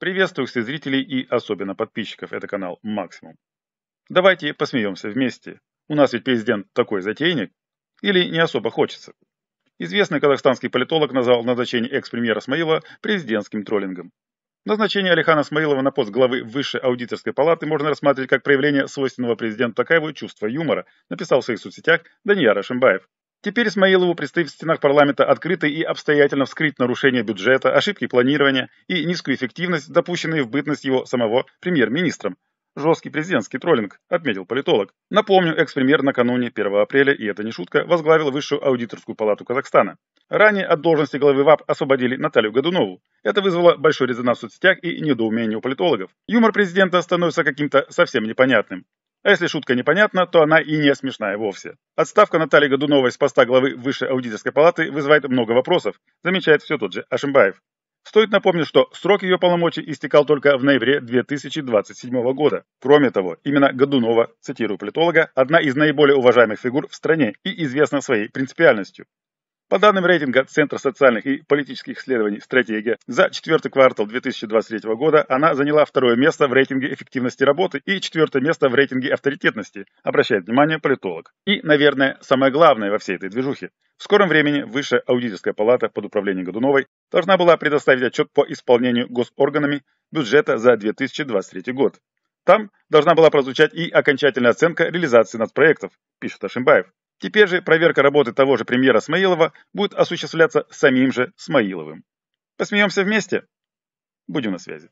Приветствую всех зрителей и особенно подписчиков, это канал Максимум. Давайте посмеемся вместе. У нас ведь президент такой затейник, или не особо хочется. Известный казахстанский политолог назвал назначение экс-премьера Смаила президентским троллингом. Назначение Алихана Смаилова на пост главы Высшей аудиторской палаты можно рассматривать как проявление свойственного президенту Такаеву чувства юмора, написал в своих соцсетях Данияр Ашимбаев. Теперь Исмаилову предстоит в стенах парламента открыто и обстоятельно вскрыть нарушения бюджета, ошибки планирования и низкую эффективность, допущенные в бытность его самого премьер-министром. Жесткий президентский троллинг, отметил политолог. Напомню, экс-премьер накануне 1 апреля, и это не шутка, возглавил Высшую аудиторскую палату Казахстана. Ранее от должности главы ВАП освободили Наталью Годунову. Это вызвало большой резонанс в соцсетях и недоумение у политологов. Юмор президента становится каким-то совсем непонятным. А если шутка непонятна, то она и не смешная вовсе. Отставка Натальи Годуновой с поста главы Высшей аудиторской палаты вызывает много вопросов, замечает все тот же Ашимбаев. Стоит напомнить, что срок ее полномочий истекал только в ноябре 2027 года. Кроме того, именно Годунова, цитирую политолога, одна из наиболее уважаемых фигур в стране и известна своей принципиальностью. По данным рейтинга Центра социальных и политических исследований «Стратегия», за четвертый квартал 2023 года она заняла второе место в рейтинге эффективности работы и четвертое место в рейтинге авторитетности, обращает внимание политолог. И, наверное, самое главное во всей этой движухе. В скором времени Высшая аудиторская палата под управлением Годуновой должна была предоставить отчет по исполнению госорганами бюджета за 2023 год. Там должна была прозвучать и окончательная оценка реализации нацпроектов, пишет Ашимбаев. Теперь же проверка работы того же премьера Смаилова будет осуществляться самим же Смаиловым. Посмеемся вместе? Будем на связи.